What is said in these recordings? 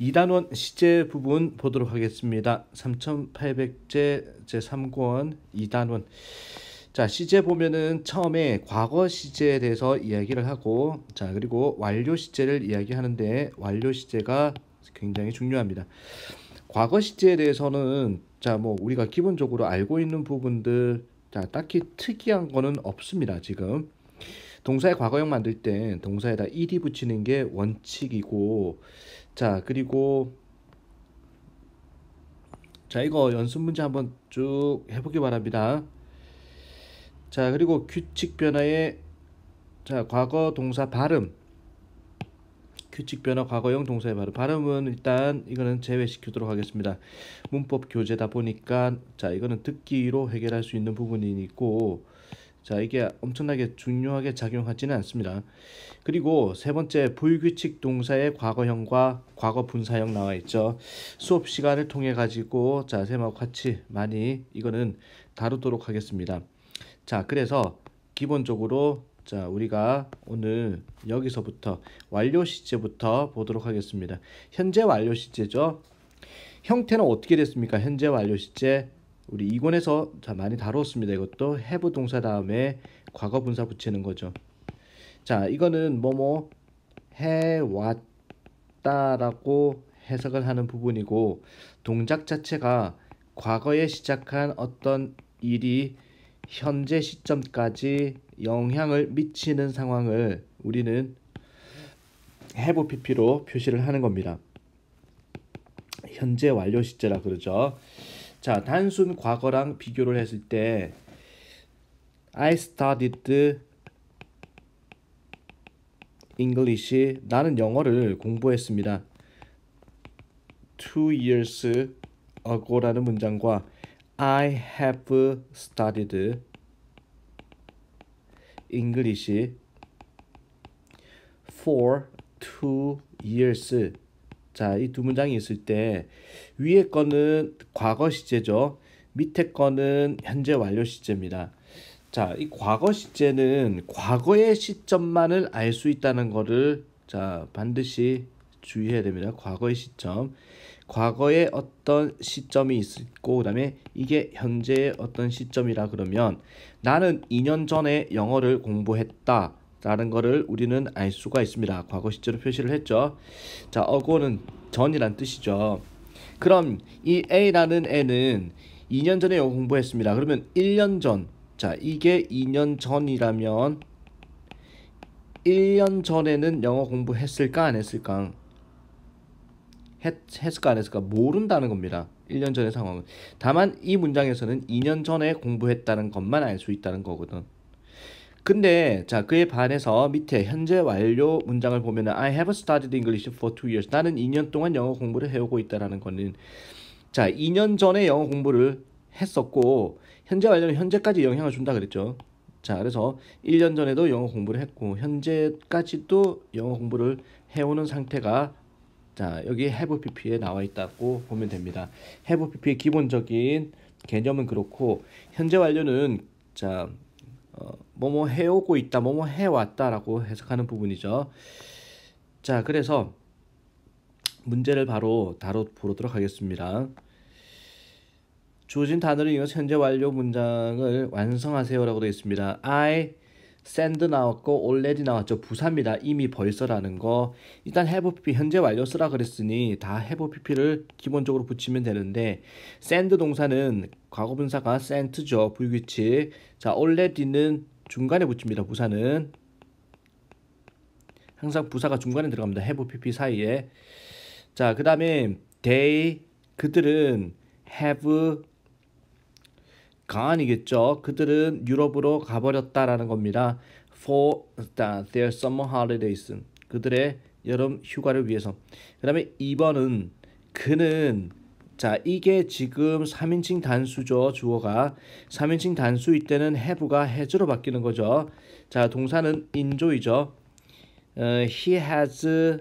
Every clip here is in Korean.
2단원 시제 부분 보도록 하겠습니다. 3800제 제3권 2단원 자 시제 보면은 처음에 과거 시제에 대해서 이야기를 하고 자 그리고 완료 시제를 이야기하는데 완료 시제가 굉장히 중요합니다. 과거 시제에 대해서는 자 뭐 우리가 기본적으로 알고 있는 부분들 자 딱히 특이한 거는 없습니다 지금 동사의 과거형 만들 때 동사에다 ed 붙이는 게 원칙이고 자 그리고 자 이거 연습 문제 한번 쭉 해보기 바랍니다. 자 그리고 규칙 변화의 자 과거 동사 발음 규칙 변화 과거형 동사의 발음 발음은 일단 이거는 제외시키도록 하겠습니다. 문법 교재다 보니까 자 이거는 듣기로 해결할 수 있는 부분이고 있 자, 이게 엄청나게 중요하게 작용하지는 않습니다. 그리고 세 번째 불규칙 동사의 과거형과 과거 분사형 나와 있죠. 수업 시간을 통해 가지고 자, 세하고 같이 많이 이거는 다루도록 하겠습니다. 자, 그래서 기본적으로 자, 우리가 오늘 여기서부터 완료 시제부터 보도록 하겠습니다. 현재 완료 시제죠. 형태는 어떻게 됐습니까? 현재 완료 시제 우리 이권에서 자 많이 다뤘습니다. 이것도 have 동사 다음에 과거 분사 붙이는 거죠. 자, 이거는 뭐뭐 뭐, 해 왔다라고 해석을 하는 부분이고 동작 자체가 과거에 시작한 어떤 일이 현재 시점까지 영향을 미치는 상황을 우리는 해부 PP로 표시를 하는 겁니다. 현재 완료 시제라 그러죠. 자, 단순 과거랑 비교를 했을 때 I studied English. 나는 영어를 공부했습니다. two years ago라는 문장과 I have studied English for two years 자, 이 두 문장이 있을 때 위에 거는 과거 시제죠. 밑에 거는 현재 완료 시제입니다. 자, 이 과거 시제는 과거의 시점만을 알 수 있다는 것을 자, 반드시 주의해야 됩니다. 과거의 시점. 과거에 어떤 시점이 있고 그다음에 이게 현재의 어떤 시점이라 그러면 나는 2년 전에 영어를 공부했다. 라는 거를 우리는 알 수가 있습니다. 과거 시제로 표시를 했죠. 자, 어고는 전이란 뜻이죠. 그럼 이 A라는 애는 2년 전에 영어 공부했습니다. 그러면 1년 전. 자, 이게 2년 전이라면 1년 전에는 영어 공부했을까 안 했을까? 했, 했을까 안 했을까? 모른다는 겁니다. 1년 전의 상황은. 다만 이 문장에서는 2년 전에 공부했다는 것만 알 수 있다는 거거든. 근데 자 그에 반해서 밑에 현재 완료 문장을 보면은 I have studied English for two years. 나는 2년 동안 영어 공부를 해오고 있다라는 거는 자 2년 전에 영어 공부를 했었고 현재 완료는 현재까지 영향을 준다 그랬죠. 자 그래서 1년 전에도 영어 공부를 했고 현재까지도 영어 공부를 해오는 상태가 자 여기 have pp에 나와 있다고 보면 됩니다. have pp의 기본적인 개념은 그렇고 현재 완료는 자 어, 뭐뭐 해오고 있다, 뭐뭐 해왔다라고 해석하는 부분이죠. 자, 그래서 문제를 바로 다뤄 보도록 하겠습니다. 주어진 단어를 이용해서 현재 완료 문장을 완성하세요라고 되어 있습니다. I send 나왔고 already 나왔죠. 부사입니다. 이미 벌써라는 거. 일단 have pp 현재 완료 쓰라 그랬으니 다 have pp를 기본적으로 붙이면 되는데 send 동사는 과거 분사가 sent죠. 불규칙 자, already는 중간에 붙입니다. 부사는 항상 부사가 중간에 들어갑니다. have, pp 사이에 자 그 다음에 they 그들은 have 가안이겠죠. 그들은 유럽으로 가버렸다라는 겁니다. For their summer holidays. 그들의 여름 휴가를 위해서. 그 다음에 2번은 그는 자, 이게 지금 3인칭 단수죠. 주어가 3인칭 단수일 때는 have가 has로 바뀌는 거죠. 자, 동사는 인조이죠. 어, he has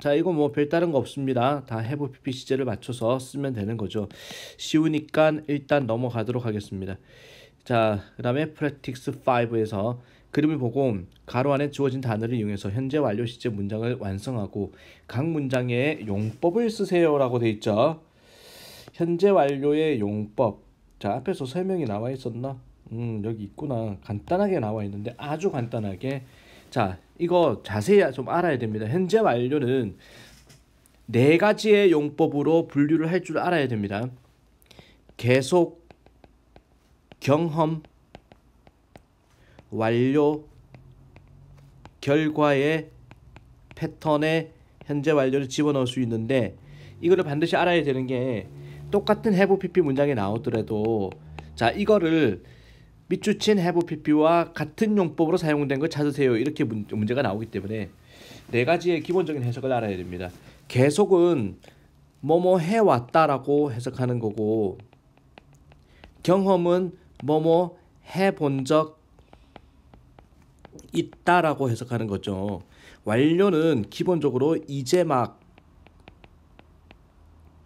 자, 이거 뭐 별다른 거 없습니다. 다 have ppc제를 맞춰서 쓰면 되는 거죠. 쉬우니까 일단 넘어가도록 하겠습니다. 자, 그다음에 practice 5에서 그림을 보고 가로 안에 주어진 단어를 이용해서 현재 완료 시제 문장을 완성하고 각 문장의 용법을 쓰세요라고 돼 있죠. 현재 완료의 용법. 자, 앞에서 설명이 나와 있었나? 음, 여기 있구나. 간단하게 나와 있는데 아주 간단하게 자, 이거 자세히 좀 알아야 됩니다. 현재 완료는 네 가지의 용법으로 분류를 할 줄 알아야 됩니다. 계속, 경험, 완료 결과의 패턴에 현재 완료를 집어넣을 수 있는데 이거를 반드시 알아야 되는 게 똑같은 해부 PP 문장이 나오더라도 자 이거를 밑줄 친 해부 PP와 같은 용법으로 사용된 걸 찾으세요. 이렇게 문, 문제가 나오기 때문에 네 가지의 기본적인 해석을 알아야 됩니다. 계속은 뭐뭐 해왔다라고 해석하는 거고 경험은 뭐뭐 해 본 적 있다라고 해석하는 거죠. 완료는 기본적으로 이제 막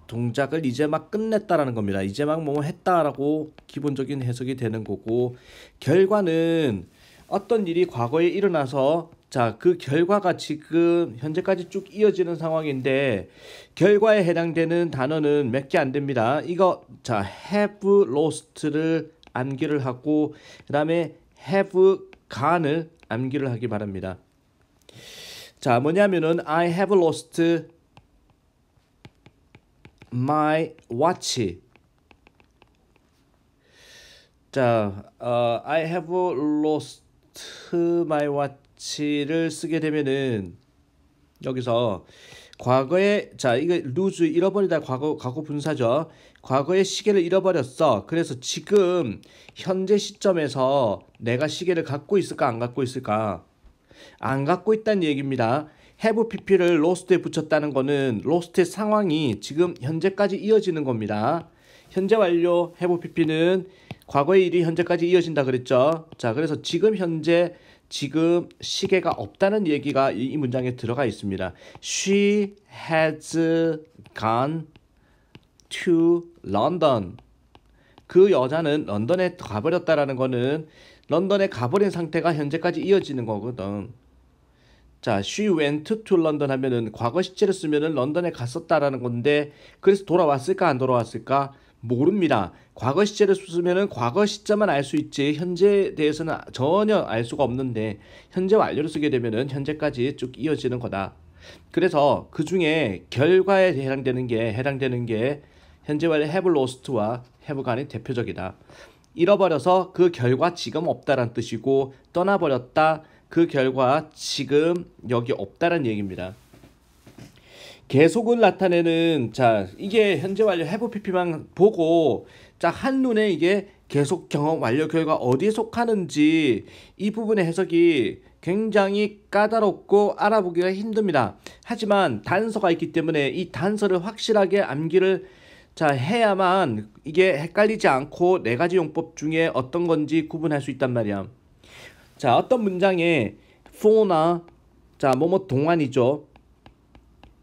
동작을 이제 막 끝냈다라는 겁니다. 이제 막 뭐 했다라고 기본적인 해석이 되는 거고 결과는 어떤 일이 과거에 일어나서 자, 그 결과가 지금 현재까지 쭉 이어지는 상황인데 결과에 해당되는 단어는 몇 개 안 됩니다. 이거 자, have lost를 암기를 하고 그다음에 have gone을 암기를 하기 바랍니다. 자, 뭐냐면은 I have lost my watch. 자, 어, I have lost my watch를 쓰게 되면은 여기서 과거에 자 이거 lose 잃어버리다 과거 과거 분사죠. 과거의 시계를 잃어버렸어. 그래서 지금 현재 시점에서 내가 시계를 갖고 있을까 안 갖고 있을까? 안 갖고 있다는 얘기입니다. have pp를 로스트에 붙였다는 거는 로스트의 상황이 지금 현재까지 이어지는 겁니다. 현재 완료 have pp는 과거의 일이 현재까지 이어진다 그랬죠. 자, 그래서 지금 현재 지금 시계가 없다는 얘기가 이, 이 문장에 들어가 있습니다. She has gone to London. 그 여자는 런던에 가버렸다라는 거는 런던에 가버린 상태가 현재까지 이어지는 거거든. 자, she went to London 하면은 과거 시제를 쓰면은 런던에 갔었다라는 건데 그래서 돌아왔을까 안 돌아왔을까 모릅니다. 과거 시제를 쓰면은 과거 시점만알 수 있지 현재에 대해서는 전혀 알 수가 없는데 현재 완료를 쓰게 되면은 현재까지 쭉 이어지는 거다. 그래서 그 중에 결과에 해당되는 게 해당되는 게 현재의 have lost와 have 간의 대표적이다. 잃어버려서 그 결과 지금 없다란 뜻이고 떠나버렸다 그 결과 지금 여기 없다란 얘기입니다. 계속을 나타내는 자 이게 현재 완료 해부 PP만 보고 자 한눈에 이게 계속 경험 완료 결과 어디에 속하는지 이 부분의 해석이 굉장히 까다롭고 알아보기가 힘듭니다. 하지만 단서가 있기 때문에 이 단서를 확실하게 암기를 자, 해야만 이게 헷갈리지 않고 네 가지 용법 중에 어떤 건지 구분할 수 있단 말이야. 자, 어떤 문장에 for나 자, 뭐뭐 동안이죠.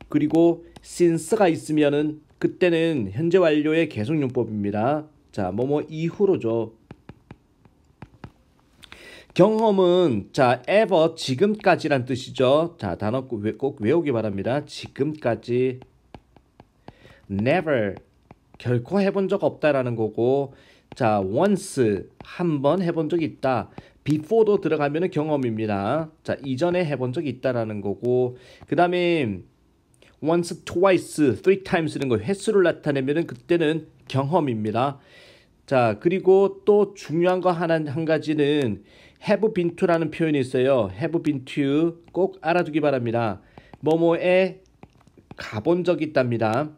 그리고 since가 있으면은 그때는 현재 완료의 계속 용법입니다. 자, 뭐뭐 이후로죠. 경험은 자, ever 지금까지란 뜻이죠. 자, 단어 꼭 외우기 바랍니다. 지금까지 never 결코 해본 적 없다라는 거고 자 once 한번 해본 적 있다 before도 들어가면 경험입니다 자 이전에 해본 적 있다라는 거고 그 다음에 once, twice, three times 이런 거 횟수를 나타내면 그때는 경험입니다 자 그리고 또 중요한 거 하나 한 가지는 have been to라는 표현이 있어요 have been to 꼭 알아두기 바랍니다 뭐뭐에 가본 적이 있답니다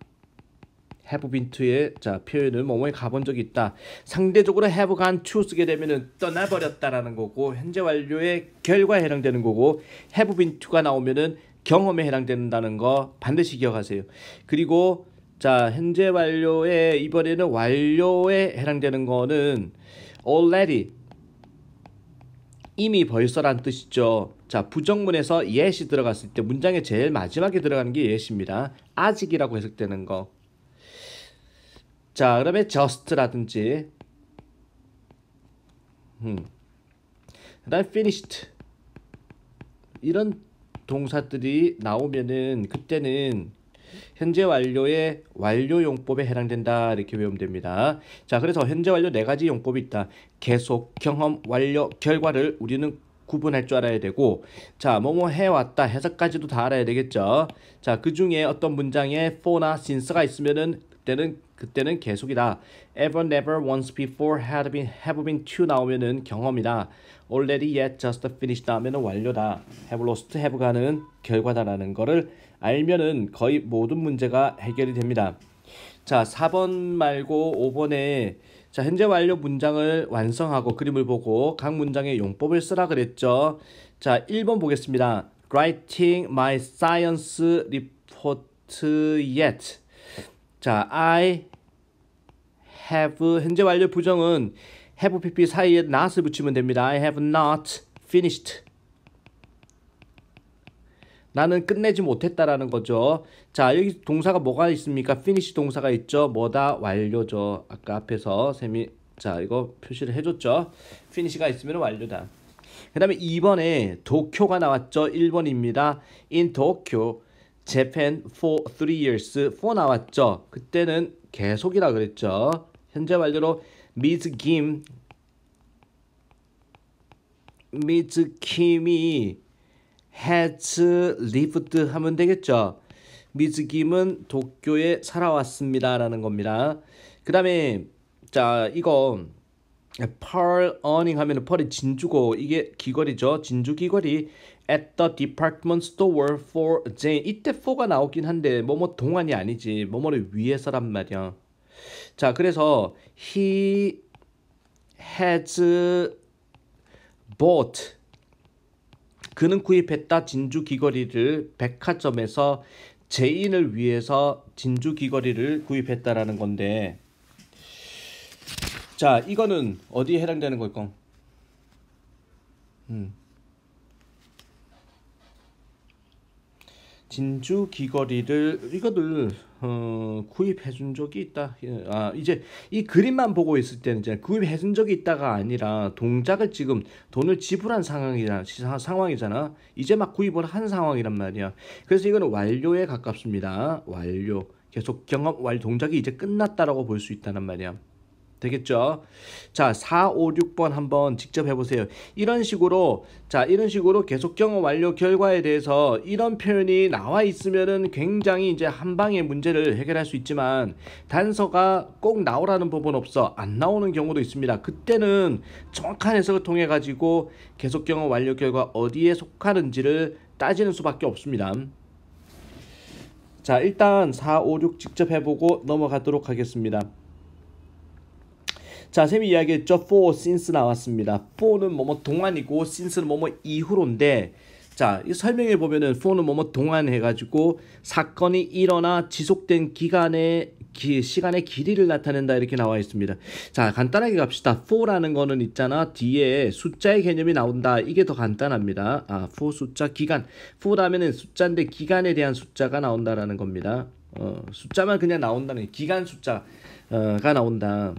have been to의 자표현을 뭐뭐에 가본 적이 있다. 상대적으로 have gone to 쓰게 되면은 떠나버렸다라는 거고 현재 완료의 결과에 해당되는 거고 have been to가 나오면은 경험에 해당된다는 거 반드시 기억하세요. 그리고 자 현재 완료에 이번에는 완료에 해당되는 거는 already 이미 벌써란 뜻이죠. 자 부정문에서 yes이 들어갔을 때 문장의 제일 마지막에 들어가는 게 yes입니다. 아직이라고 해석되는 거. 자, 그러면에 just라든지 음. 그다음 finished 이런 동사들이 나오면은 그때는 현재 완료의 완료 용법에 해당된다 이렇게 외우면 됩니다. 자, 그래서 현재 완료 네 가지 용법이 있다. 계속, 경험, 완료, 결과를 우리는 구분할 줄 알아야 되고 자, 뭐뭐 뭐 해왔다 해석까지도 다 알아야 되겠죠. 자, 그 중에 어떤 문장에 for나 since가 있으면은 그때는 그때는 계속이다. Ever, never, once before, had been, have been to 나오면은 경험이다. Already, yet, just finished 나오면은 완료다. Have lost, have가는 결과다라는 거를 알면은 거의 모든 문제가 해결이 됩니다. 자, 4번 말고 5번에 자, 현재 완료 문장을 완성하고 그림을 보고 각 문장의 용법을 쓰라 그랬죠. 자, 1번 보겠습니다. Writing my science report yet. 자, I have 현재 완료 부정은 have pp 사이에 not을 붙이면 됩니다. I have not finished. 나는 끝내지 못했다라는 거죠. 자, 여기 동사가 뭐가 있습니까? finish 동사가 있죠. 뭐다 완료죠. 아까 앞에서 샘이 자, 이거 표시를 해 줬죠. finish가 있으면 완료다. 그다음에 2번에 도쿄가 나왔죠. 1번입니다. in 도쿄 Japan for three years. for 나왔죠. 그때는 계속이라 그랬죠. 현재 완료로 Ms. Kim Ms. Kim이 has lived 하면 되겠죠. Ms. Kim은 도쿄에 살아왔습니다. 라는 겁니다. 그 다음에 자 이거 pearl awning 하면은 펄이 진주고 이게 귀걸이죠. 진주 귀걸이 at the department store for Jane. 이때 for가 나오긴 한데 뭐뭐 동안이 아니지. 뭐뭐를 위해서란 말이야. 자, 그래서 he has bought 그는 구입했다 진주 귀걸이를 백화점에서 제인을 위해서 진주 귀걸이를 구입했다라는 건데 자 이거는 어디에 해당되는 걸까? 음. 진주 귀걸이를 이것을 어, 구입해 준 적이 있다. 아 이제 이 그림만 보고 있을 때는 이제 구입해 준 적이 있다가 아니라 동작을 지금 돈을 지불한 상황이잖아. 상황이잖아. 이제 막 구입을 한 상황이란 말이야. 그래서 이거는 완료에 가깝습니다. 완료. 계속 경험 완 동작이 이제 끝났다라고 볼 수 있다는 말이야. 되겠죠? 자, 4, 5, 6번 한번 직접 해보세요. 이런 식으로, 자, 이런 식으로 계속 경험 완료 결과에 대해서 이런 표현이 나와 있으면은 굉장히 이제 한 방에 문제를 해결할 수 있지만 단서가 꼭 나오라는 법은 없어. 안 나오는 경우도 있습니다. 그때는 정확한 해석을 통해가지고 계속 경험 완료 결과 어디에 속하는지를 따지는 수밖에 없습니다. 자, 일단 4, 5, 6 직접 해보고 넘어가도록 하겠습니다. 자, 쌤이 이야기했죠. for, since 나왔습니다. for는 뭐뭐 동안이고 since는 뭐뭐 이후로인데 자, 이 설명해 보면은 for는 뭐뭐 동안 해가지고 사건이 일어나 지속된 기간에 기, 시간의 길이를 나타낸다 이렇게 나와 있습니다. 자, 간단하게 갑시다. f 라는 거는 있잖아. 뒤에 숫자의 개념이 나온다. 이게 더 간단합니다. 아, f 숫자 기간. for라면은 숫자인데 기간에 대한 숫자가 나온다라는 겁니다. 어, 숫자만 그냥 나온다는 기간 숫자가 나온다.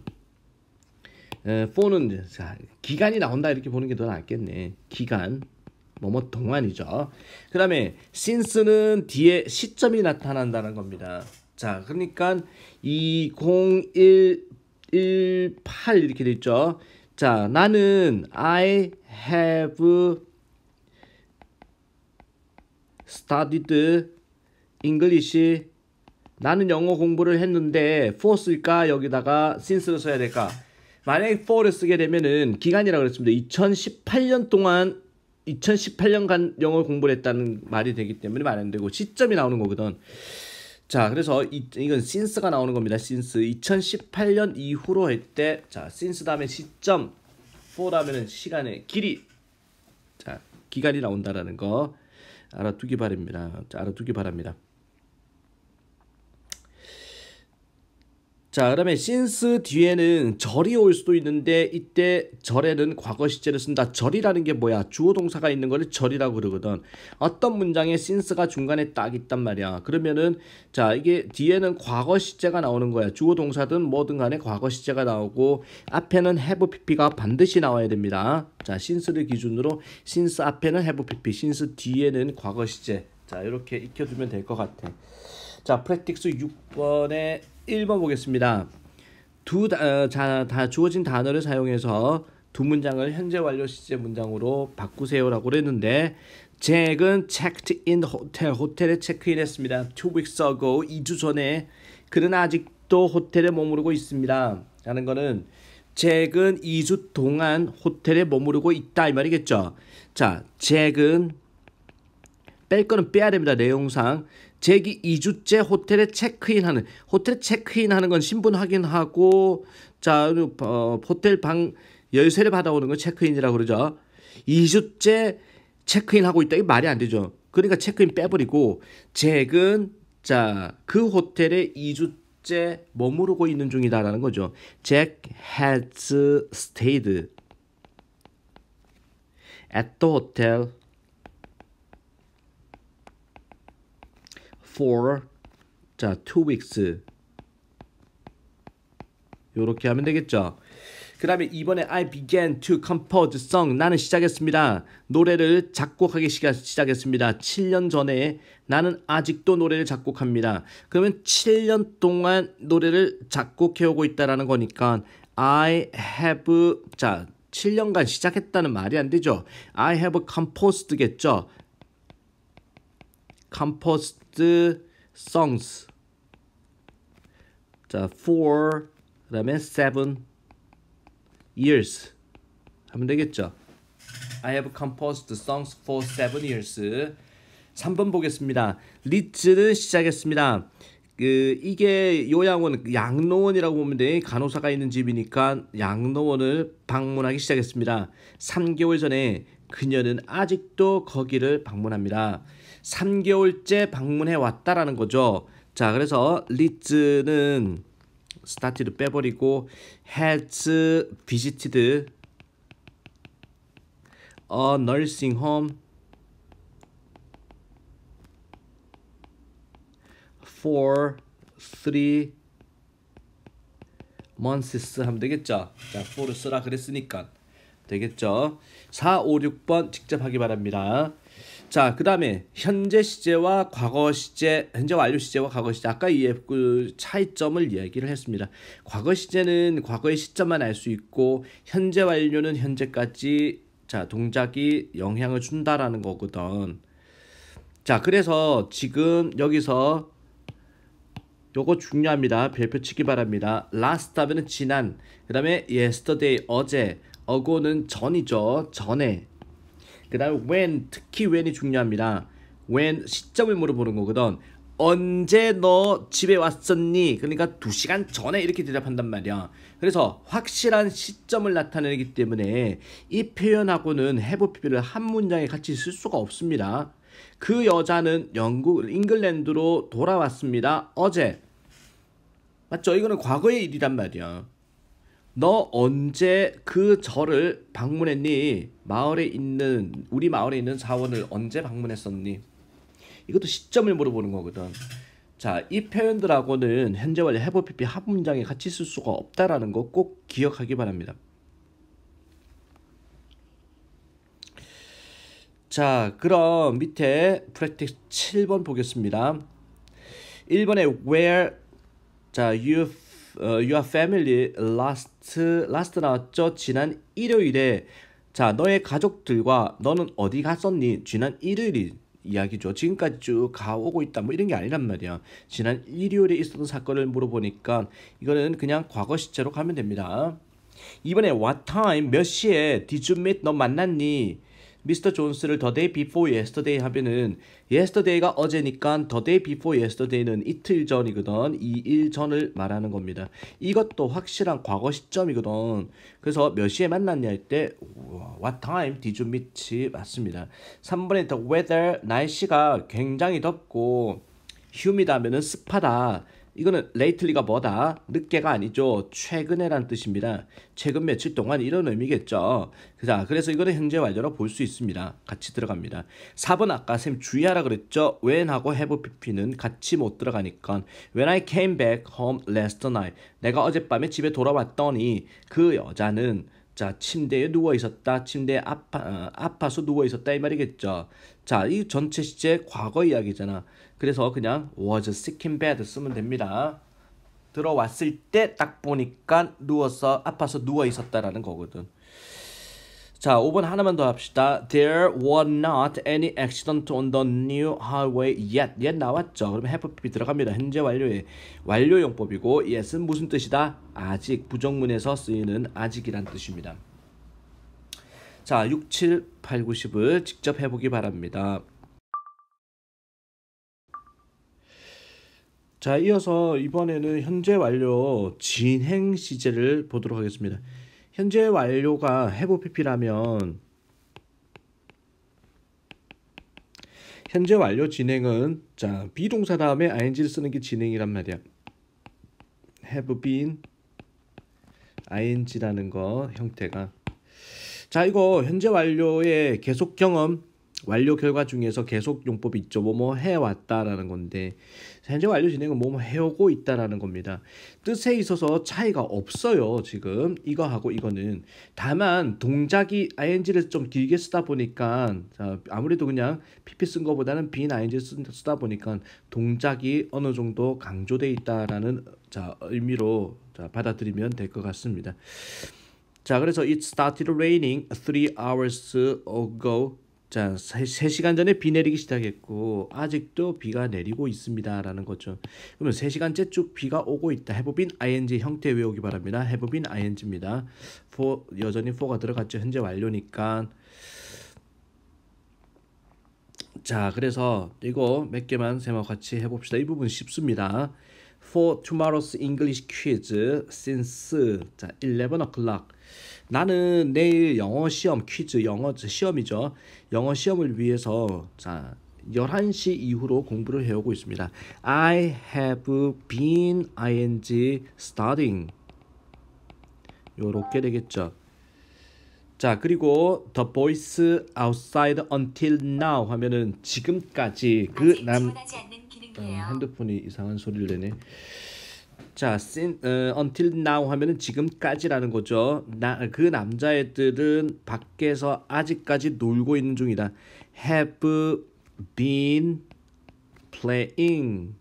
4는 자, 기간이 나온다 이렇게 보는 게 더 낫겠네. 기간. 뭐뭐 동안이죠. 그 다음에 since는 뒤에 시점이 나타난다는 겁니다. 자 그러니까 20118 이렇게 돼 있죠. 자 나는 I have studied English 나는 영어 공부를 했는데 for 쓸까 여기다가 since를 써야 될까 만약에 4를 쓰게 되면은 기간이라고 그랬습니다. 2018년 동안 2018년간 영어 공부를 했다는 말이 되기 때문에 말 안 되고 시점이 나오는 거거든. 자, 그래서 이, 이건 since가 나오는 겁니다. since 2018년 이후로 할때 자, since 다음에 시점 4 다음에는 시간의 길이 자, 기간이 나온다라는 거 알아두기 바랍니다. 자, 알아두기 바랍니다. 자, 그 다음에 since 뒤에는 절이 올 수도 있는데 이때 절에는 과거 시제를 쓴다. 절이라는 게 뭐야? 주어 동사가 있는 거를 절이라고 그러거든. 어떤 문장에 since가 중간에 딱 있단 말이야. 그러면은 자, 이게 뒤에는 과거 시제가 나오는 거야. 주어 동사든 뭐든 간에 과거 시제가 나오고 앞에는 have pp가 반드시 나와야 됩니다. 자, since를 기준으로 since 앞에는 have pp, since 뒤에는 과거 시제. 자, 이렇게 익혀두면 될 것 같아. 자, 프랙틱스 6번에 1번 보겠습니다. 두, 어, 자, 다 주어진 단어를 사용해서 두 문장을 현재 완료 시제 문장으로 바꾸세요라고 했는데 잭은 checked in 호텔 호텔에 체크인 했습니다. two weeks ago 2주 전에 그는 아직도 호텔에 머무르고 있습니다. 라는 거는 잭은 2주 동안 호텔에 머무르고 있다 이 말이겠죠. 자, 잭은 뺄 거는 빼야 됩니다. 내용상 재기 2주째 호텔에 체크인하는 호텔 체크인하는 건 신분 확인하고 자 어, 호텔 방 열쇠를 받아오는 건 체크인이라고 그러죠. 2주째 체크인하고 있다. 이게 말이 안 되죠. 그러니까 체크인 빼버리고 잭은 자 그 호텔에 2주째 머무르고 있는 중이다라는 거죠. 잭 has stayed at the hotel for 자, two weeks. 요렇게 하면 되겠죠. 그 다음에 이번에 I began to compose song. 나는 시작했습니다. 노래를 작곡하기 시작했습니다. 7년 전에 나는 아직도 노래를 작곡합니다. 그러면 7년 동안 노래를 작곡해오고 있다라는 거니까 I have 자 7년간 시작했다는 말이 안 되죠. I have composed겠죠. composed songs 자 for 그다음에 seven years 하면 되겠죠. I have composed songs for seven years. 3번 보겠습니다. 리츠를 시작했습니다. 그 이게 요양원 양로원이라고 보면 돼 간호사가 있는 집이니까 양로원을 방문하기 시작했습니다. 3개월 전에 그녀는 아직도 거기를 방문합니다. 3개월째 방문해 왔다라는 거죠. 자, 그래서 리즈는 스타티를 빼버리고 헬 a 비 v 티드어 널싱홈 for three months 하면 되겠죠. 자, for를 쓰라 그랬으니까 되겠죠. 4, 5, 6번 직접 하기 바랍니다. 자, 그 다음에 현재 시제와 과거 시제, 현재 완료 시제와 과거 시제 아까 EF 그 차이점을 얘기를 했습니다. 과거 시제는 과거의 시점만 알 수 있고 현재 완료는 현재까지 자 동작이 영향을 준다라는 거거든. 자, 그래서 지금 여기서 요거 중요합니다. 별표 치기 바랍니다. last 하면은 지난, 그 다음에 yesterday, 어제, 어고는 전이죠. 전에. 그 다음에 when, 특히 when이 중요합니다. when 시점을 물어보는 거거든. 언제 너 집에 왔었니? 그러니까 두시간 전에 이렇게 대답한단 말이야. 그래서 확실한 시점을 나타내기 때문에 이 표현하고는 해부피를 한 문장에 같이 쓸 수가 없습니다. 그 여자는 영국 잉글랜드로 돌아왔습니다. 어제. 맞죠? 이거는 과거의 일이란 말이야. 너 언제 그 절을 방문했니? 마을에 있는 우리 마을에 있는 사원을 언제 방문했었니? 이것도 시점을 물어보는 거거든. 자, 이 표현들하고는 현재와 해법피피 합문장에 같이 쓸 수가 없다라는 거 꼭 기억하기 바랍니다. 자, 그럼 밑에 프랙틱 7번 보겠습니다. 1번에 where 자, you uh, your family last last 나왔죠? 지난 일요일에 자, 너의 가족들과 너는 어디 갔었니? 지난 일요일이 이야기죠. 지금까지 쭉 가오고 있다. 뭐 이런 게 아니란 말이야. 지난 일요일에 있었던 사건을 물어보니까 이거는 그냥 과거 시제로 가면 됩니다. 이번에 what time 몇 시에 did you meet 너 만났니? 미스터 존스를 더 day before yesterday 하면은 yesterday가 어제니까 더 day before yesterday는 이틀 전이거든. 이일 전을 말하는 겁니다. 이것도 확실한 과거 시점이거든. 그래서 몇 시에 만났냐 할 때 what time did you meet? 맞습니다. 3번에 the weather 날씨가 굉장히 덥고 humid 하면은 습하다. 이거는 레이틀리가 뭐다? 늦게가 아니죠. 최근에란 뜻입니다. 최근 며칠 동안 이런 의미겠죠. 자, 그래서 이거는 현재 완료로 볼 수 있습니다. 같이 들어갑니다. 4번 아까 쌤 주의하라 그랬죠. when하고 have pp는 같이 못 들어가니까 when I came back home last night 내가 어젯밤에 집에 돌아왔더니 그 여자는 자 침대에 누워 있었다 침대에 아파, 어, 아파서 누워 있었다 이 말이겠죠 자 이 전체 시제 과거 이야기잖아 그래서 그냥 was sick in bed 쓰면 됩니다. 들어왔을 때 딱 보니까 누워서 아파서 누워 있었다라는 거거든. 자, 5번 하나만 더 합시다. There were not any accident on the new highway yet. yet 나왔죠. 그럼 have be 들어갑니다. 현재 완료에 완료용법이고 yet은 무슨 뜻이다? 아직 부정문에서 쓰이는 아직이란 뜻입니다. 자, 6, 7, 8, 9, 10을 직접 해보기 바랍니다. 자, 이어서 이번에는 현재 완료 진행 시제를 보도록 하겠습니다. 현재 완료가 해부 PP라면 현재 완료 진행은 자, 비동사 다음에 ing를 쓰는 게 진행이란 말이야. have been ing라는 거 형태가 자, 이거 현재 완료의 계속 경험 완료 결과 중에서 계속 용법이 있죠. 뭐뭐 뭐 해왔다라는 건데 현재 완료 진행은 뭐뭐 해오고 있다라는 겁니다. 뜻에 있어서 차이가 없어요. 지금 이거하고 이거는 다만 동작이 ing를 좀 길게 쓰다 보니까 아무래도 그냥 pp 쓴 거보다는 빈 i n g 쓰다 보니까 동작이 어느 정도 강조돼 있다라는 자 의미로 자, 받아들이면 될 것 같습니다. 자 그래서 it started raining three hours ago 자, 3시간 전에 비 내리기 시작했고 아직도 비가 내리고 있습니다라는 거죠. 그러면 3시간째 쭉 비가 오고 있다. h a v ing 형태 외우기 바랍니다. h a v ing입니다. f 여전히 f 가 들어갔죠. 현재 완료니까 자, 그래서 이거 몇 개만 쌤하 같이 해 봅시다. 이 부분 쉽습니다. for tomorrow's English quiz since 자, 11 o'clock. 나는 내일 영어 시험 퀴즈 영어 시험이죠. 영어 시험을 위해서 자 11시 이후로 공부를 해오고 있습니다. I have been ing studying 요렇게 되겠죠. 자 그리고 the voice outside until now 하면은 지금까지 그남 어, 핸드폰이 핸드폰이 이상한 소리를 내네. 자, sin, 어, until now 하면은 지금까지라는 거죠. 나, 그 남자애들은 밖에서 아직까지 놀고 있는 중이다. have been playing.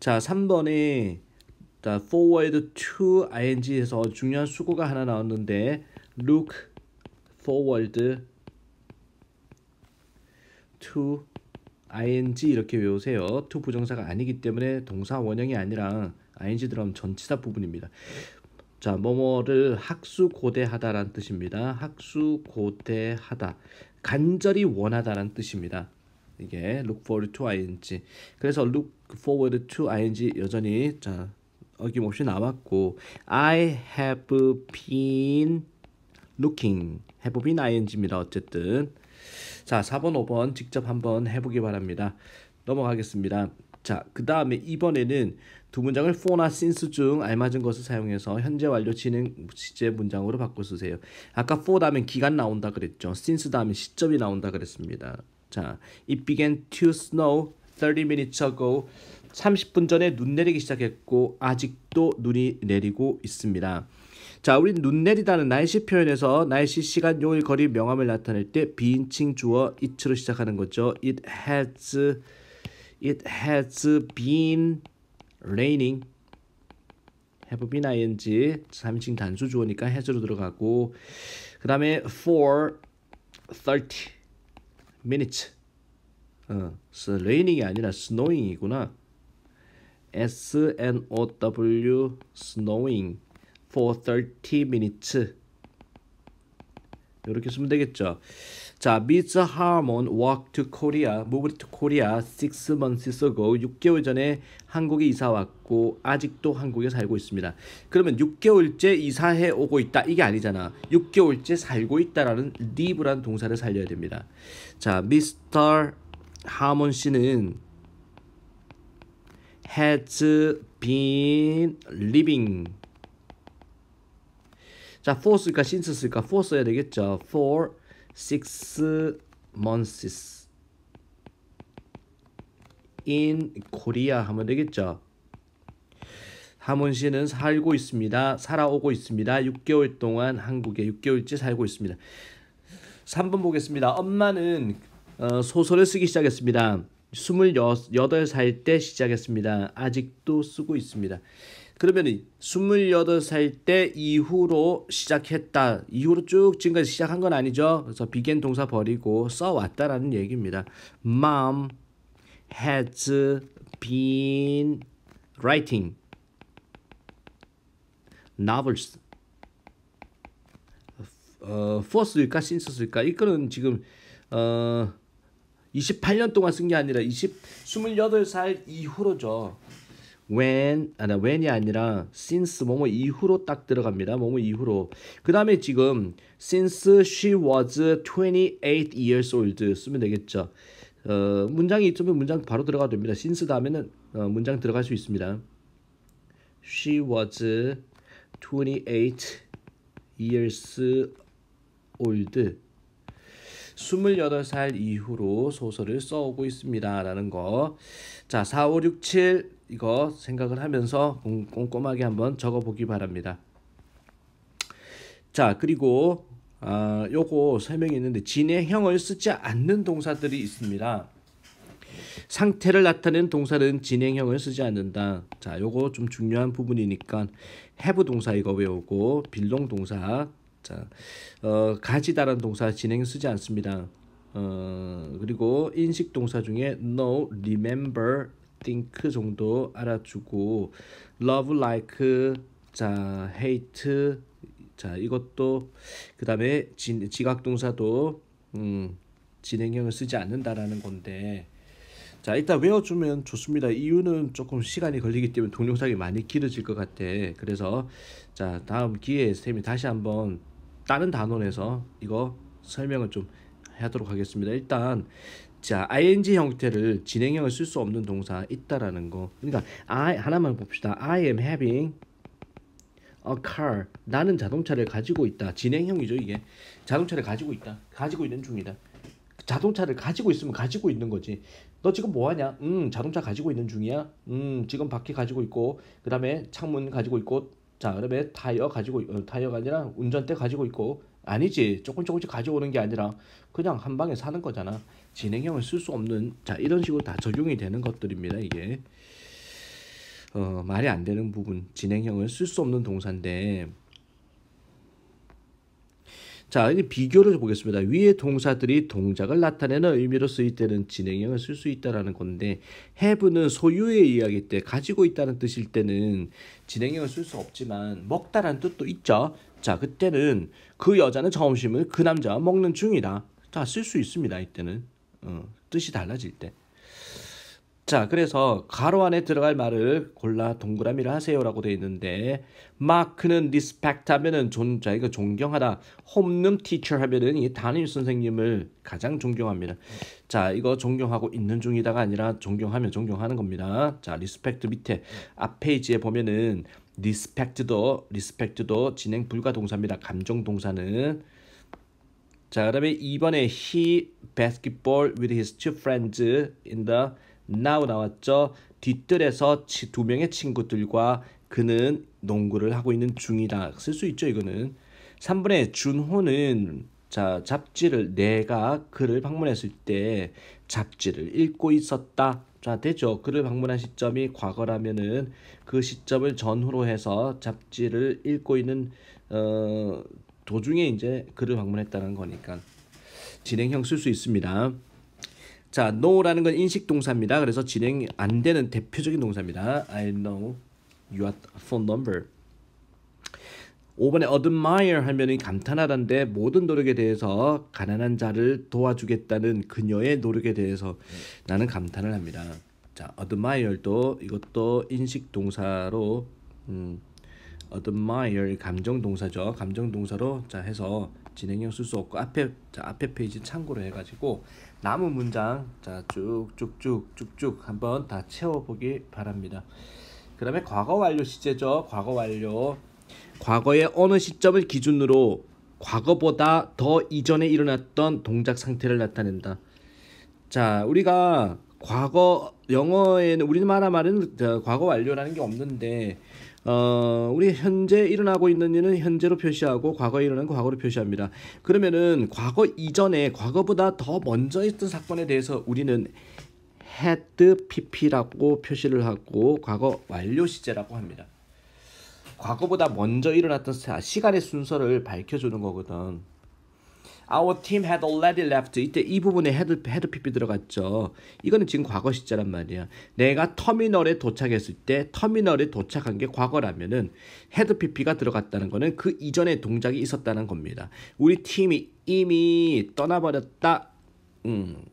자, 3번에 자, forward to ing에서 중요한 수고가 하나 나왔는데 look forward to ing 이렇게 외우세요. to 부정사가 아니기 때문에 동사 원형이 아니라 ing 들어가 전치사 부분입니다. 자, 뭐뭐를 학수고대하다라는 뜻입니다. 학수고대하다. 간절히 원하다라는 뜻입니다. 이게 look forward to ing. 그래서 look forward to ing 여전히 자, 어김없이 나왔고 I have been looking have been ing입니다. 어쨌든 자, 4번, 5번 직접 한번 해보기 바랍니다. 넘어가겠습니다. 자, 그 다음에 이번에는 두 문장을 for나 since 중 알맞은 것을 사용해서 현재 완료 진행 시제 문장으로 바꿔 쓰세요. 아까 for 다음에 기간 나온다 그랬죠. since 다음에 시점이 나온다 그랬습니다. 자, it began to snow 30 minutes ago. 30분 전에 눈 내리기 시작했고 아직도 눈이 내리고 있습니다. 자, 우린 눈 내리다는 날씨 표현에서 날씨, 시간, 요일, 거리, 명함을 나타낼 때 비인칭 주어 it로 시작하는 거죠. It has, it has been raining. have been ing 3인칭 단수 주어니까 has로 들어가고 그 다음에 for 30 minutes 어, raining이 아니라 snowing이구나 S N O W snowing for 30 minutes. 이렇게 쓰면 되겠죠. 자, Miss Harmon walked to Korea, moved to Korea six months ago. 6개월 전에 한국에 이사 왔고 아직도 한국에 살고 있습니다. 그러면 6개월째 이사해 오고 있다 이게 아니잖아. 6개월째 살고 있다라는 live라는 동사를 살려야 됩니다. 자, Mr. Harmon 씨는 has been living 자, for 쓰니까 since 쓰니까 for 써야 되겠죠. for six months in Korea 하면 되겠죠. 하문 씨는 살고 있습니다. 살아오고 있습니다. 6개월 동안 한국에 6개월째 살고 있습니다. 3번 보겠습니다. 엄마는 어, 소설을 쓰기 시작했습니다. 28살 때 시작했습니다. 아직도 쓰고 있습니다. 그러면 28살 때 이후로 시작했다. 이후로 쭉 지금까지 시작한 건 아니죠. 그래서 비겐 동사 버리고 써왔다라는 얘기입니다. Mom has been writing novels. 어, for 쓸까 s i 쓸까? 이거는 지금 어, 28년 동안 쓴 게 아니라 20, 28살 이후로죠. when 아니 when이 아니라 since 뭐뭐 이후로 딱 들어갑니다. 뭐뭐 이후로. 그다음에 지금 since she was 28 years old 쓰면 되겠죠. 어, 문장이 있으면 문장 바로 들어가도 됩니다. since 다음에는 어, 문장 들어갈 수 있습니다. She was 28 years old. 28살 이후로 소설을 써오고 있습니다. 라는 거. 자, 4567 이거 생각을 하면서 꼼꼼하게 한번 적어 보기 바랍니다. 자, 그리고 아, 요거 설명이 있는데 진행형을 쓰지 않는 동사들이 있습니다. 상태를 나타내 동사는 진행형을 쓰지 않는다. 자, 요거 좀 중요한 부분이니까 have 동사 이거 외우고 빌롱 동사 자, 어, 가지다란 동사 진행 쓰지 않습니다. 어, 그리고 인식 동사 중에 n o remember, think 정도 알아주고 love like 자 hate 자 이것도 그 다음에 지각동사도 음, 진행형을 쓰지 않는다라는 건데 자 일단 외워주면 좋습니다 이유는 조금 시간이 걸리기 때문에 동영상이 많이 길어질 것 같아 그래서 자 다음 기회에 쌤이 다시 한번 다른 단원에서 이거 설명을 좀 하도록 하겠습니다 일단 자, ing 형태를 진행형을 쓸 수 없는 동사 있다라는 거. 그러니까 I 하나만 봅시다. I am having a car. 나는 자동차를 가지고 있다. 진행형이죠, 이게. 자동차를 가지고 있다. 가지고 있는 중이다. 자동차를 가지고 있으면 가지고 있는 거지. 너 지금 뭐 하냐? 음, 자동차 가지고 있는 중이야. 음, 지금 바퀴 가지고 있고, 그 다음에 창문 가지고 있고, 자, 그다음에 타이어 가지고 어, 타이어가 아니라 운전대 가지고 있고, 아니지. 조금 조금씩 가져오는 게 아니라 그냥 한 방에 사는 거잖아. 진행형을 쓸 수 없는 자 이런 식으로 다 적용이 되는 것들입니다. 이게 어, 말이 안 되는 부분 진행형을 쓸 수 없는 동사인데 자, 이제 비교를 보겠습니다. 위의 동사들이 동작을 나타내는 의미로 쓰일 때는 진행형을 쓸 수 있다라는 건데 have는 소유의이야기때 가지고 있다는 뜻일 때는 진행형을 쓸 수 없지만 먹다라는 뜻도 있죠. 자, 그때는 그 여자는 점심을 그 남자와 먹는 중이다. 다 쓸 수 있습니다. 이때는. 어, 뜻이 달라질 때. 자, 그래서 가로 안에 들어갈 말을 골라 동그라미를 하세요라고 돼 있는데 마크는 리스펙트 하면은 존자 이거 존경하다. 홈룸 티처 하면은 이 담임 선생님을 가장 존경합니다. 자, 이거 존경하고 있는 중이다가 아니라 존경하면 존경하는 겁니다. 자, 리스펙트 밑에 앞 페이지에 보면은 리스펙트도리스펙트도 진행 불가 동사입니다. 감정 동사는 자, 그 다음에 2번에 he basketball with his two friends in the now 나왔죠. 뒤뜰에서 두 명의 친구들과 그는 농구를 하고 있는 중이다. 쓸 수 있죠, 이거는. 3번에 준호는 자, 잡지를 내가 그를 방문했을 때 잡지를 읽고 있었다. 자, 되죠. 그를 방문한 시점이 과거라면은 그 시점을 전후로 해서 잡지를 읽고 있는 어, 도중에 이제 그를 방문했다는 거니까 진행형 쓸 수 있습니다. 자, n o 라는건 인식 동사입니다. 그래서 진행 안 되는 대표적인 동사입니다. I know your phone number. 5번에 admire 하면 감탄하다인데 모든 노력에 대해서 가난한 자를 도와주겠다는 그녀의 노력에 대해서 나는 감탄을 합니다. 자, admire도 이것도 인식 동사로 음, admire 감정 동사죠. 감정 동사로 자 해서 진행형 쓸 수 없고 앞에 자 앞에 페이지 참고로 해가지고 남은 문장 자 쭉쭉쭉 쭉쭉 한번 다 채워보기 바랍니다. 그다음에 과거 완료 시제죠. 과거 완료. 과거의 어느 시점을 기준으로 과거보다 더 이전에 일어났던 동작 상태를 나타낸다. 자 우리가 과거 영어에는 우리나라 말은 과거 완료라는 게 없는데 어, 우리 현재 일어나고 있는 일은 현재로 표시하고 과거에 일어난 과거로 표시합니다. 그러면은 과거 이전에 과거보다 더 먼저 있던 사건에 대해서 우리는 had pp라고 표시를 하고 과거 완료 시제라고 합니다. 과거보다 먼저 일어났던 시간의 순서를 밝혀주는 거거든. Our team had already left. 이때 이 부분에 헤드 헤드 PP 들어갔죠. 이거는 지금 과거 시제란 말이야. 내가 터미널에 도착했을 때 터미널에 도착한 게 과거라면은 헤드 피피가 들어갔다는 거는 그 이전에 동작이 있었다는 겁니다. 우리 팀이 이미 떠나버렸다. 음.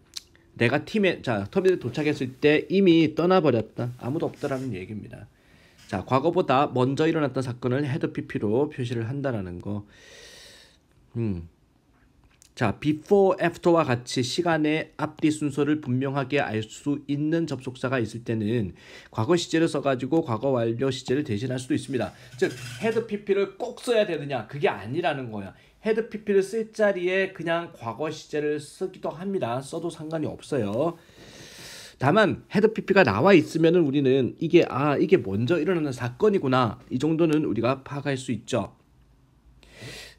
내가 팀에 자 터미널에 도착했을 때 이미 떠나버렸다. 아무도 없다라는 얘기입니다. 자, 과거보다 먼저 일어났던 사건을 헤드 피피로 표시를 한다라는 거. 음. 자, before, after와 같이 시간의 앞뒤 순서를 분명하게 알 수 있는 접속사가 있을 때는 과거 시제를 써가지고 과거 완료 시제를 대신할 수도 있습니다. 즉, had pp를 꼭 써야 되느냐? 그게 아니라는 거야. had pp를 쓸 자리에 그냥 과거 시제를 쓰기도 합니다. 써도 상관이 없어요. 다만 헤드 PP가 나와 있으면 우리는 이게 아 이게 먼저 일어나는 사건이구나 이 정도는 우리가 파악할 수 있죠.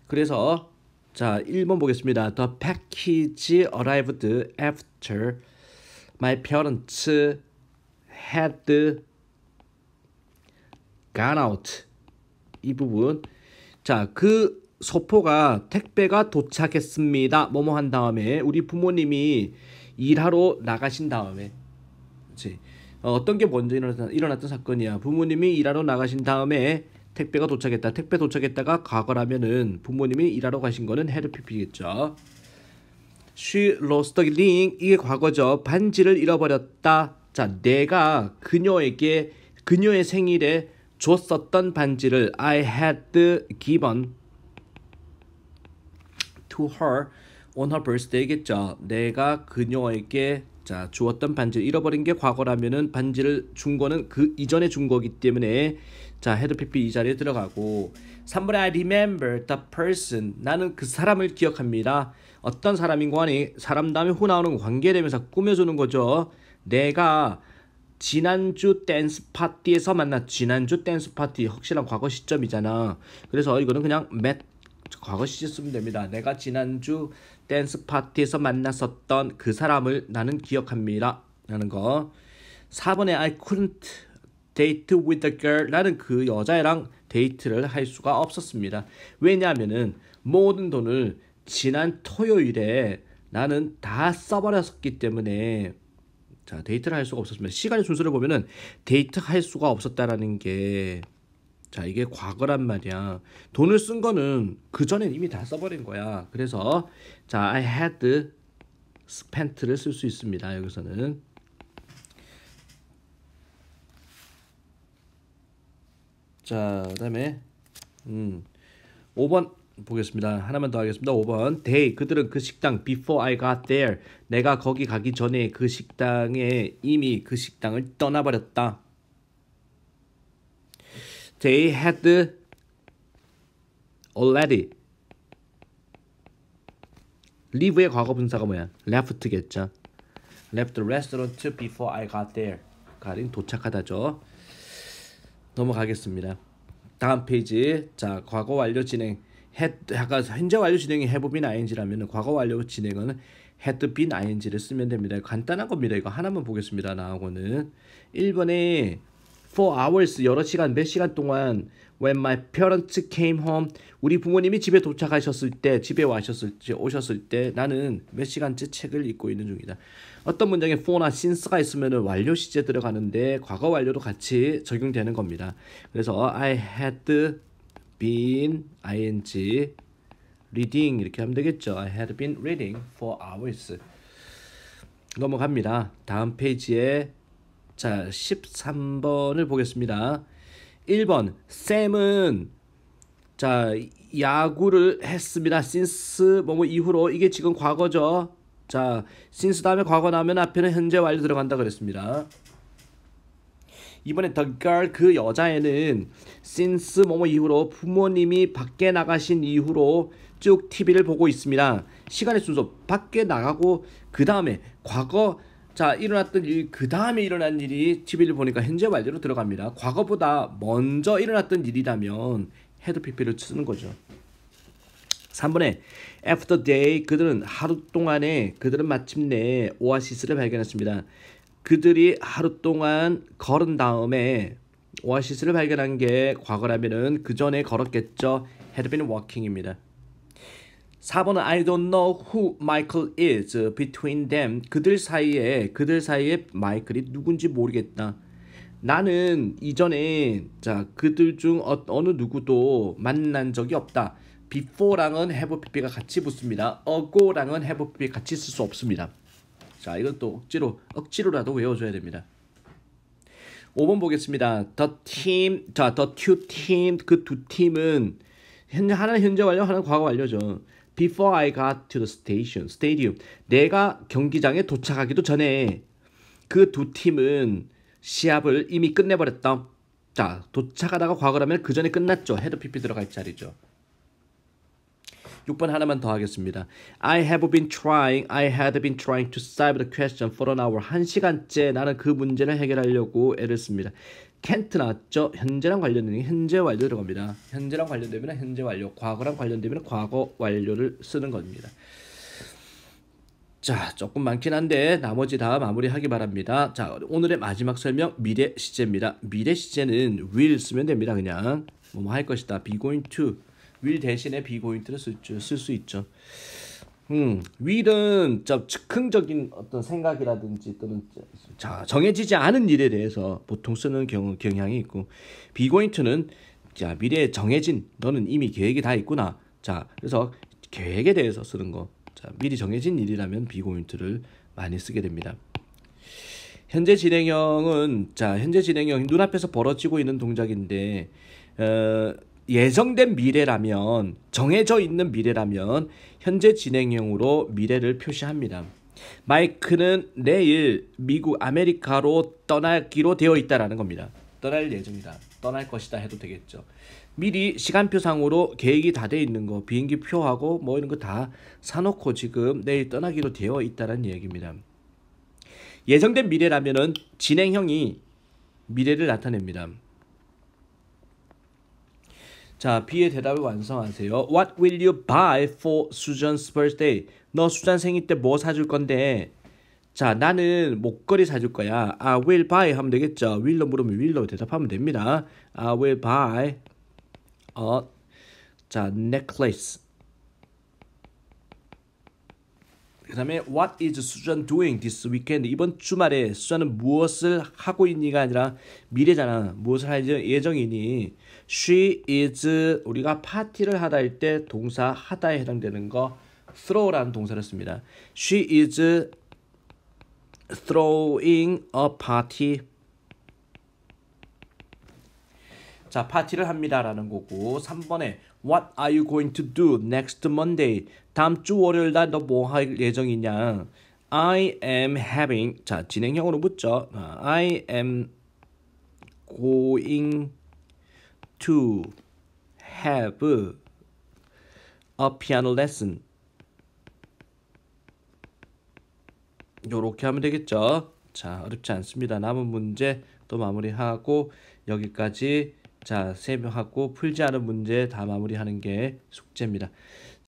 그래서 자, 1번 보겠습니다. The package arrived after my parents had gone out. 이 부분. 자, 그 소포가 택배가 도착했습니다. 뭐뭐 한 다음에 우리 부모님이 일하러 나가신 다음에 그치? 어, 어떤 게 먼저 일어났던, 일어났던 사건이야. 부모님이 일하러 나가신 다음에 택배가 도착했다. 택배 도착했다가 과거라면은 부모님이 일하러 가신 거는 헤드 피피겠죠 She lost the ring. 이게 과거죠. 반지를 잃어버렸다. 자, 내가 그녀에게 그녀의 생일에 줬었던 반지를 I had given to her on her birthday겠죠. 내가 그녀에게 자 주었던 반지 잃어버린 게 과거라면은 반지를 준 거는 그 이전에 준 거기 때문에 자, 헤드 피피이 자리에 들어가고 3번에 I remember the person. 나는 그 사람을 기억합니다. 어떤 사람인고 하니 사람 다음에 후 나오는 관계되면서 꾸며주는 거죠. 내가 지난주 댄스 파티에서 만났 지난주 댄스 파티 확실한 과거 시점이잖아. 그래서 이거는 그냥 met 과거 시제 쓰면 됩니다. 내가 지난주 댄스 파티에서 만났었던 그 사람을 나는 기억합니다. 라는 거. 4번에 I couldn't 데이트 with the girl 나는 그 여자애랑 데이트를 할 수가 없었습니다. 왜냐하면 모든 돈을 지난 토요일에 나는 다써버렸기 때문에 자 데이트를 할 수가 없었습니다. 시간의 순서를 보면 데이트 할 수가 없었다라는 게 자 이게 과거란 말이야. 돈을 쓴 거는 그 전엔 이미 다 써버린 거야. 그래서 자 I had spent를 쓸 수 있습니다. 여기서는 자, 그다음에 음. 5번 보겠습니다. 하나만 더 하겠습니다. 5번. They 그들은 그 식당 before I got there 내가 거기 가기 전에 그 식당에 이미 그 식당을 떠나버렸다. They had already leave의 과거 분사가 뭐야? left겠죠. left the restaurant before I got there. 가린 도착하다죠. 넘어가겠습니다. 다음 페이지 자 과거 완료 진행 아까 현재 완료 진행이 have been ing라면 과거 완료 진행은 had been ing를 쓰면 됩니다. 간단한 겁니다. 이거 하나만 보겠습니다. 나하고는 1번에 for hours 여러 시간 몇 네 시간 동안 when my parents came home 우리 부모님이 집에 도착하셨을 때 집에 와셨을 때 오셨을 때 나는 몇 시간째 책을 읽고 있는 중이다. 어떤 문장에 for나 since가 있으면 완료 시제 들어가는데 과거 완료도 같이 적용되는 겁니다. 그래서 I had been ing reading 이렇게 하면 되겠죠. I had been reading for hours. 넘어갑니다. 다음 페이지에 자, 13번을 보겠습니다. 1번 샘은 자, 야구를 했습니다. since 뭐뭐 이후로 이게 지금 과거죠. 자, since 다음에 과거 나오면 앞에는 현재 완료 들어간다 그랬습니다. 이번에 the girl 그 여자애는 since 뭐뭐 이후로 부모님이 밖에 나가신 이후로 쭉 TV를 보고 있습니다. 시간의 순서 밖에 나가고 그 다음에 과거 자 일어났던 일그 다음에 일어난 일이 TV를 보니까 현재 완료로 들어갑니다. 과거보다 먼저 일어났던 일이라면 헤드 PP를 쓰는 거죠. 3번에 after day 그들은 하루 동안에 그들은 마침내 오아시스를 발견했습니다. 그들이 하루 동안 걸은 다음에 오아시스를 발견한 게과거라면그 전에 걸었겠죠. had been walking입니다. 4번은 I don't know who Michael is between them. 그들 사이에 그들 사이에 마이클이 누군지 모르겠다. 나는 이전에 자 그들 중 어, 어느 누구도 만난 적이 없다. before랑은 have pp가 같이 붙습니다. a g o 랑은 have pp 같이 쓸 수 없습니다. 자 이건 또 억지로 억지로라도 외워줘야 됩니다. 5번 보겠습니다. The team, 자, the two team, 그두 팀은 현재 하나는 현재 완료, 하나는 과거 완료죠. Before I got to the station, stadium. 내가 경기장에 도착하기도 전에 그 두 팀은 시합을 이미 끝내버렸다. 자, 도착하다가 과거라면 그 전에 끝났죠. 헤드 PP 들어갈 자리죠. 6번 하나만 더 하겠습니다. I have been trying, I had been trying to solve the question for an hour. 한 시간째 나는 그 문제를 해결하려고 애를 씁니다. 캔트 나왔죠. 현재랑 관련된 현재 완료 들어갑니다. 현재랑 관련되면 현재 완료, 과거랑 관련되면 과거 완료를 쓰는 겁니다. 자, 조금 많긴 한데 나머지 다 마무리하기 바랍니다. 자, 오늘의 마지막 설명 미래 시제입니다. 미래 시제는 will 쓰면 됩니다. 그냥 뭐 할 것이다. be going to will 대신에 be going to를 쓸 수 있죠. 음, 윌은 저 즉흥적인 어떤 생각이라든지 또는 자, 정해지지 않은 일에 대해서 보통 쓰는 경 경향이 있고 비고인트는 자, 미래에 정해진 너는 이미 계획이 다 있구나. 자, 그래서 계획에 대해서 쓰는 거. 자, 미리 정해진 일이라면 비고인트를 많이 쓰게 됩니다. 현재 진행형은 자, 현재 진행형 눈앞에서 벌어지고 있는 동작인데 어, 예정된 미래라면 정해져 있는 미래라면 현재 진행형으로 미래를 표시합니다. 마이크는 내일 미국 아메리카로 떠나기로 되어 있다라는 겁니다. 떠날 예정이다. 떠날 것이다 해도 되겠죠. 미리 시간표상으로 계획이 다 돼 있는 거 비행기 표하고 뭐 이런 거 다 사놓고 지금 내일 떠나기로 되어 있다는 얘기입니다. 예정된 미래라면은 진행형이 미래를 나타냅니다. 자, B의 대답을 완성하세요. What will you buy for Susan's birthday? 너 수잔 생일 때 뭐 사줄 건데? 자, 나는 목걸이 사줄 거야. I will buy 하면 되겠죠. will로 물으면 will로 대답하면 됩니다. I will buy a 자, necklace. 그 다음에 What is s u 수 n doing this weekend? 이번 주말에 수잔은 무엇을 하고 있니가 아니라 미래잖아. 무엇을 할 예- 예정이니 She is 우리가 파티를 하다 할 때 동사 하다에 해당되는 거 throw라는 동사를 씁니다. She is throwing a party. 자, 파티를 합니다라는 거고 3번에 What are you going to do next Monday? 다음 주 월요일 날 너 뭐 할 예정이냐? I am having 자 진행형으로 묻죠. I am going to have a piano lesson. 요렇게 하면 되겠죠. 자, 어렵지 않습니다. 남은 문제 또 마무리하고 여기까지 자, 세명하고 풀지 않은 문제 다 마무리하는 게 숙제입니다.